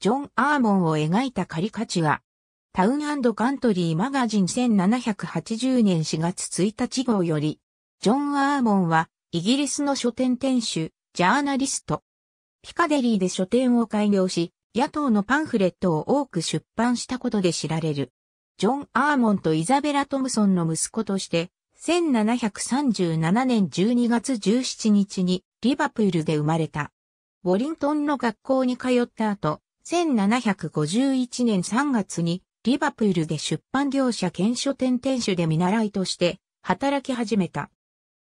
ジョン・アーモンを描いたカリカチュア。タウンカントリーマガジン1780年4月1日号より、ジョン・アーモンは、イギリスの書店店主、ジャーナリスト。ピカデリーで書店を開業し、野党のパンフレットを多く出版したことで知られる。ジョン・アーモンとイザベラ・トムソンの息子として、1737年12月17日にリバプールで生まれた。ウォリントンの学校に通った後、1751年3月にリバプールで出版業者兼書店店主で見習いとして働き始めた。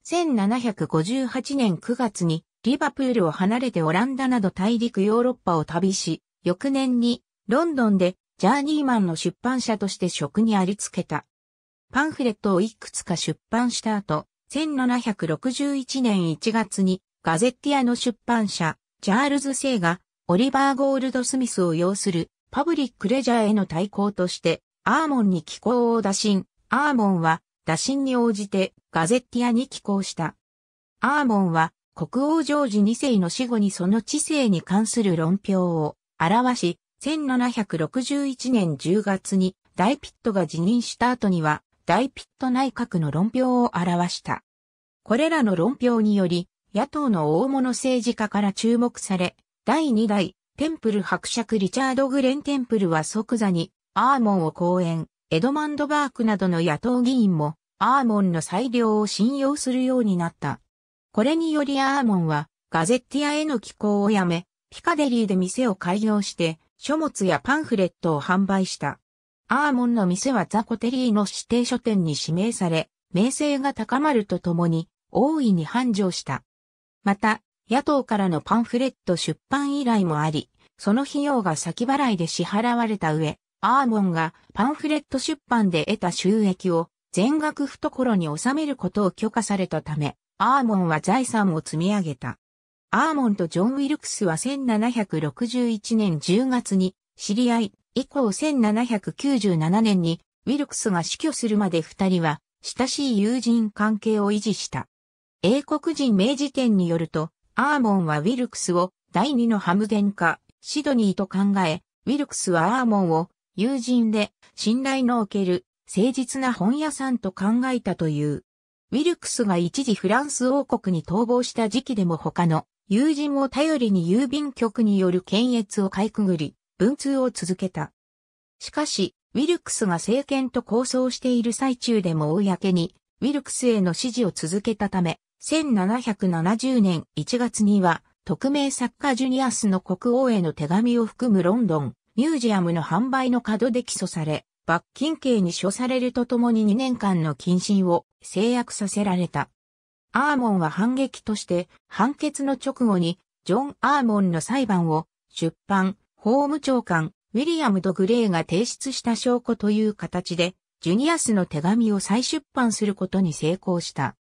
1758年9月にリバプールを離れてオランダなど大陸ヨーロッパを旅し、翌年にロンドンでジャーニーマンの出版社として職にありつけた。パンフレットをいくつか出版した後、1761年1月にガゼッティアの出版社、ジャールズ・セイがオリバー・ゴールドスミスを要するパブリックレジャーへの対抗として、アーモンに寄稿を打診、アーモンは打診に応じてガゼッティアに寄稿した。アーモンは国王ジョージ2世の死後にその知性に関する論評を表し、1761年10月に大ピットが辞任した後には大ピット内閣の論評を表した。これらの論評により、野党の大物政治家から注目され、第2代、テンプル伯爵リチャード・グレン・テンプルは即座に、アーモンを講演、エドマンド・バークなどの野党議員も、アーモンの裁量を信用するようになった。これによりアーモンは、ガゼッティアへの寄稿をやめ、ピカデリーで店を開業して、書物やパンフレットを販売した。アーモンの店はザコテリーの指定書店に指名され、名声が高まるとともに、大いに繁盛した。また、野党からのパンフレット出版依頼もあり、その費用が先払いで支払われた上、アーモンがパンフレット出版で得た収益を全額懐に収めることを許可されたため、アーモンは財産を積み上げた。アーモンとジョン・ウィルクスは1761年10月に知り合い、以降1797年にウィルクスが死去するまで二人は親しい友人関係を維持した。英国人名辞典によると、アーモンはウィルクスを第二のハムデンかシドニーと考え、ウィルクスはアーモンを友人で信頼のおける誠実な本屋さんと考えたという。ウィルクスが一時フランス王国に逃亡した時期でも他の友人を頼りに郵便局による検閲をかいくぐり、文通を続けた。しかし、ウィルクスが政権と構想している最中でも公に、ウィルクスへの支持を続けたため、1770年1月には、匿名作家ジュニアスの国王への手紙を含むロンドン、ミュージアムの販売の角で起訴され、罰金刑に処されるとともに2年間の禁止を制約させられた。アーモンは反撃として判決の直後にジョン・アーモンの裁判を出版、法務長官ウィリアム・ド・グレーが提出した証拠という形でジュニアスの手紙を再出版することに成功した。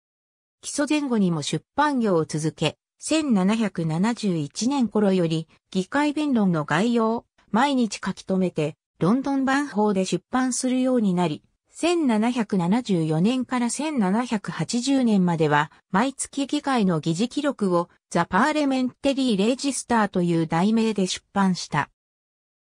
基礎前後にも出版業を続け、1771年頃より議会弁論の概要を毎日書き留めて、ロンドン版法で出版するようになり、1774年から1780年までは、毎月議会の議事記録をザ・パーレメンテリー・レジスターという題名で出版した。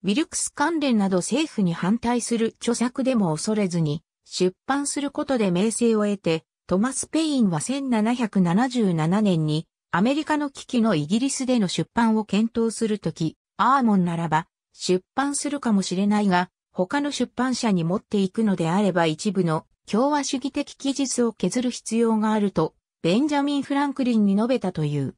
ウィルクス関連など政府に反対する著作でも恐れずに、出版することで名声を得て、トマス・ペインは1777年にアメリカの危機のイギリスでの出版を検討するとき、アーモンならば出版するかもしれないが、他の出版社に持っていくのであれば一部の共和主義的記述を削る必要があると、ベンジャミン・フランクリンに述べたという。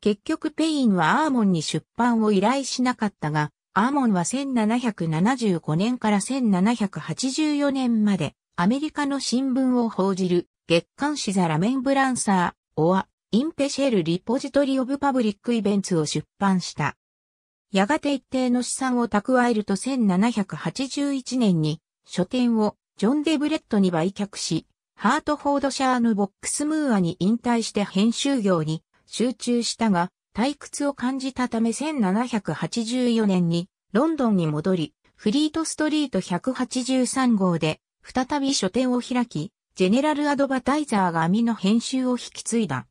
結局ペインはアーモンに出版を依頼しなかったが、アーモンは1775年から1784年までアメリカの新聞を報じる月刊誌ザラメンブランサー、オア、インペシェルリポジトリオブパブリックイベンツを出版した。やがて一定の資産を蓄えると1781年に書店をジョン・デブレットに売却し、ハートフォードシャーヌ・ボックスムーアに引退して編集業に集中したが、退屈を感じたため1784年にロンドンに戻り、フリートストリート183号で再び書店を開き、ジェネラルアドバタイザーが網の編集を引き継いだ。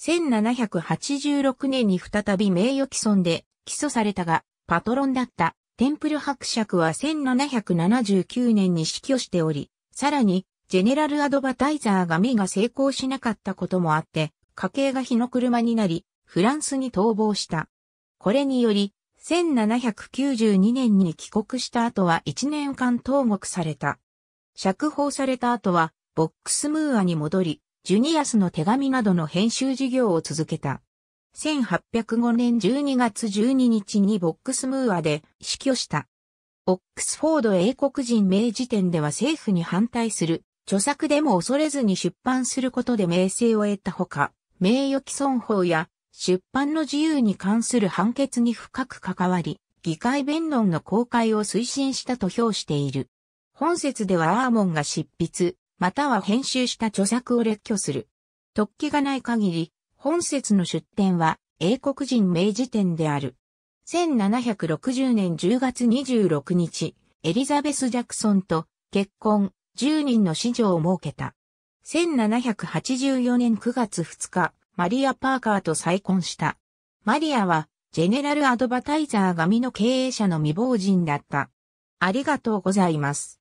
1786年に再び名誉毀損で起訴されたが、パトロンだったテンプル伯爵は1779年に死去しており、さらに、ジェネラルアドバタイザーが身が成功しなかったこともあって、家計が火の車になり、フランスに逃亡した。これにより、1792年に帰国した後は1年間投獄された。釈放された後は、ボックスムーアに戻り、ジュニアスの手紙などの編集事業を続けた。1805年12月12日にボックスムーアで死去した。オックスフォード英国人名辞典では政府に反対する、著作でも恐れずに出版することで名声を得たほか、名誉毀損法や出版の自由に関する判決に深く関わり、議会弁論の公開を推進したと評している。本説ではアーモンが執筆、または編集した著作を列挙する。特記がない限り、本節の出典は英国人名辞典である。1760年10月26日、エリザベス・ジャクソンと結婚10人の子女を設けた。1784年9月2日、マリア・パーカーと再婚した。マリアは、ジェネラルアドバタイザー神の経営者の未亡人だった。ありがとうございます。